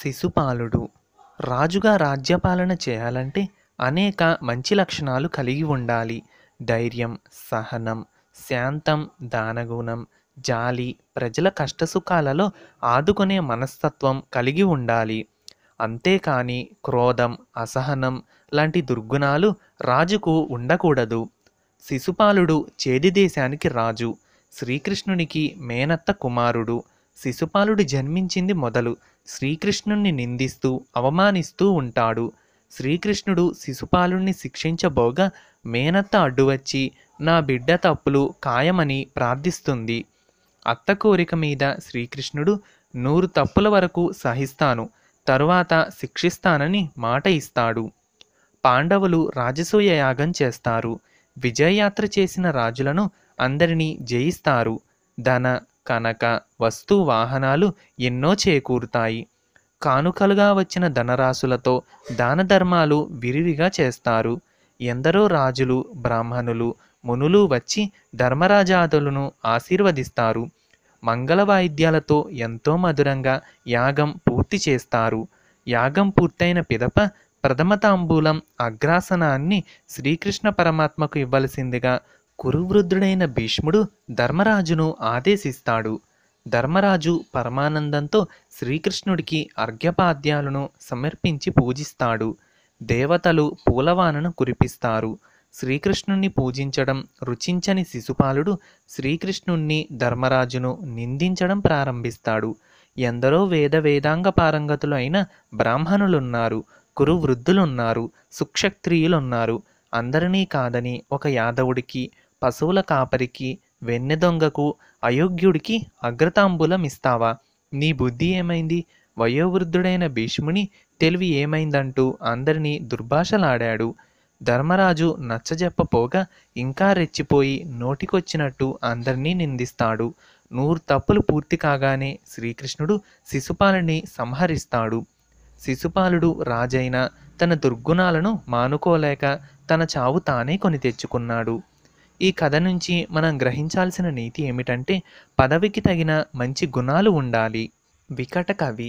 శిశుపాలుడు రాజుగా రాజ్యపాలన చేయాలంటే అనేక మంచి లక్షణాలు కలిగి ఉండాలి ధైర్యం సహనం శాంతం దానగుణం జాలి ప్రజల కష్టసుఖాలలో ఆదుకునే మనస్తత్వం కలిగి ఉండాలి అంతేకాని క్రోధం అసహనం లాంటి దుర్గుణాలు రాజుకు ఉండకూడదు శిశుపాలుడు చేది దేశానికి రాజు శ్రీకృష్ణునికి మేనత్త కుమారుడు శిశుపాలుడు జన్మించింది మొదలు శ్రీకృష్ణుణ్ణి నిందిస్తూ అవమానిస్తూ ఉంటాడు శ్రీకృష్ణుడు శిశుపాలుణ్ణి శిక్షించబోగా మేనత్త అడ్డువచ్చి నా బిడ్డ తప్పులు ఖాయమని ప్రార్థిస్తుంది అత్త కోరిక మీద శ్రీకృష్ణుడు నూరు తప్పుల వరకు సహిస్తాను తరువాత శిక్షిస్తానని మాట ఇస్తాడు పాండవులు రాజసూయ యాగం చేస్తారు విజయయాత్ర చేసిన రాజులను అందరినీ జయిస్తారు ధన కనక వస్తు వాహనాలు ఎన్నో చేకూరుతాయి కానుకలుగా వచ్చిన ధనరాశులతో దాన ధర్మాలు విరివిగా చేస్తారు ఎందరో రాజులు బ్రాహ్మణులు మునులు వచ్చి ధర్మరాజాదులను ఆశీర్వదిస్తారు మంగళ వాయిద్యాలతో ఎంతో మధురంగా యాగం పూర్తి చేస్తారు యాగం పూర్తయిన పిదప ప్రథమ తాంబూలం అగ్రాసనాన్ని శ్రీకృష్ణ పరమాత్మకు ఇవ్వలసిందిగా కురువృద్ధుడైన భీష్ముడు ధర్మరాజును ఆదేశిస్తాడు ధర్మరాజు పరమానందంతో శ్రీకృష్ణుడికి అర్ఘ్యపాద్యాలను సమర్పించి పూజిస్తాడు దేవతలు పూలవానను కురిపిస్తారు శ్రీకృష్ణుణ్ణి పూజించడం రుచించని శిశుపాలుడు శ్రీకృష్ణుణ్ణి ధర్మరాజును నిందించడం ప్రారంభిస్తాడు ఎందరో వేద వేదాంగ పారంగతులు అయిన బ్రాహ్మణులున్నారు కురువృద్ధులున్నారు సుక్షత్రియులున్నారు అందరినీ కాదని ఒక యాదవుడికి పశువుల కాపరికి వెన్నె దొంగకు అయోగ్యుడికి అగ్రతాంబూలం ఇస్తావా నీ బుద్ధి ఏమైంది వయోవృద్ధుడైన భీష్ముని తెలివి ఏమైందంటూ అందరినీ దుర్భాషలాడాడు ధర్మరాజు నచ్చజెప్పపోగా ఇంకా రెచ్చిపోయి నోటికొచ్చినట్టు అందరినీ నిందిస్తాడు నూరు తప్పులు పూర్తి కాగానే శ్రీకృష్ణుడు శిశుపాలుని సంహరిస్తాడు శిశుపాలుడు రాజైన తన దుర్గుణాలను మానుకోలేక తన చావు తానే కొని తెచ్చుకున్నాడు ఈ కథ నుంచి మనం గ్రహించాల్సిన నీతి ఏమిటంటే పదవికి తగిన మంచి గుణాలు ఉండాలి వికట కవి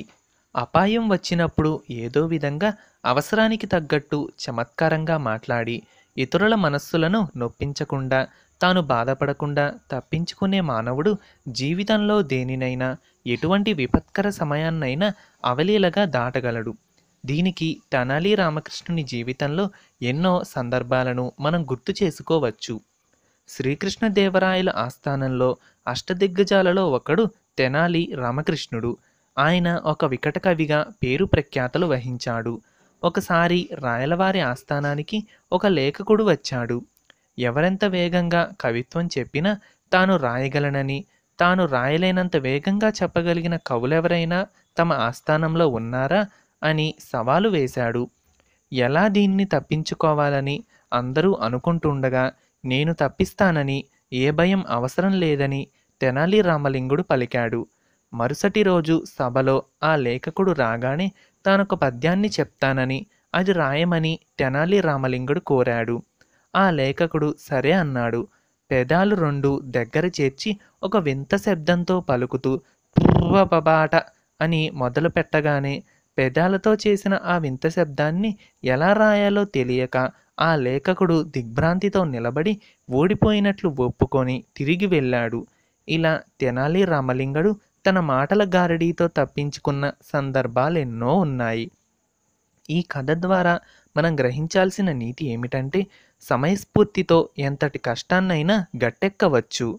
అపాయం వచ్చినప్పుడు ఏదో విధంగా అవసరానికి తగ్గట్టు చమత్కారంగా మాట్లాడి ఇతరుల మనస్సులను నొప్పించకుండా తాను బాధపడకుండా తప్పించుకునే మానవుడు జీవితంలో దేనినైనా ఎటువంటి విపత్కర సమయాన్నైనా అవలీలగా దాటగలడు దీనికి తనాలి రామకృష్ణుని జీవితంలో ఎన్నో సందర్భాలను మనం గుర్తు చేసుకోవచ్చు శ్రీకృష్ణదేవరాయల ఆస్థానంలో అష్టదిగ్గజాలలో ఒకడు తెనాలి రామకృష్ణుడు ఆయన ఒక వికట కవిగా పేరు ప్రఖ్యాతలు వహించాడు ఒకసారి రాయలవారి ఆస్థానానికి ఒక లేఖకుడు వచ్చాడు ఎవరెంత వేగంగా కవిత్వం చెప్పినా తాను రాయగలనని తాను రాయలేనంత వేగంగా చెప్పగలిగిన కవులెవరైనా తమ ఆస్థానంలో ఉన్నారా అని సవాలు వేశాడు ఎలా దీన్ని తప్పించుకోవాలని అందరూ అనుకుంటుండగా నేను తప్పిస్తానని ఏ భయం అవసరం లేదని తెనాలి రామలింగుడు పలికాడు మరుసటి రోజు సభలో ఆ లేఖకుడు రాగానే తానొక పద్యాన్ని చెప్తానని అది రాయమని తెనాలి రామలింగుడు కోరాడు ఆ లేఖకుడు సరే అన్నాడు పెదాలు రెండు దగ్గర చేర్చి ఒక వింత శబ్దంతో పలుకుతూ పూర్వపబాట అని మొదలు పెట్టగానే పెదాలతో చేసిన ఆ వింత శబ్దాన్ని ఎలా రాయాలో తెలియక ఆ లేఖకుడు దిగ్భ్రాంతితో నిలబడి ఓడిపోయినట్లు ఒప్పుకొని తిరిగి వెళ్ళాడు ఇలా తెనాలి రామలింగడు తన మాటల గారడీతో తప్పించుకున్న సందర్భాలెన్నో ఉన్నాయి ఈ కథ ద్వారా మనం గ్రహించాల్సిన నీతి ఏమిటంటే సమయస్ఫూర్తితో ఎంతటి కష్టాన్నైనా గట్టెక్కవచ్చు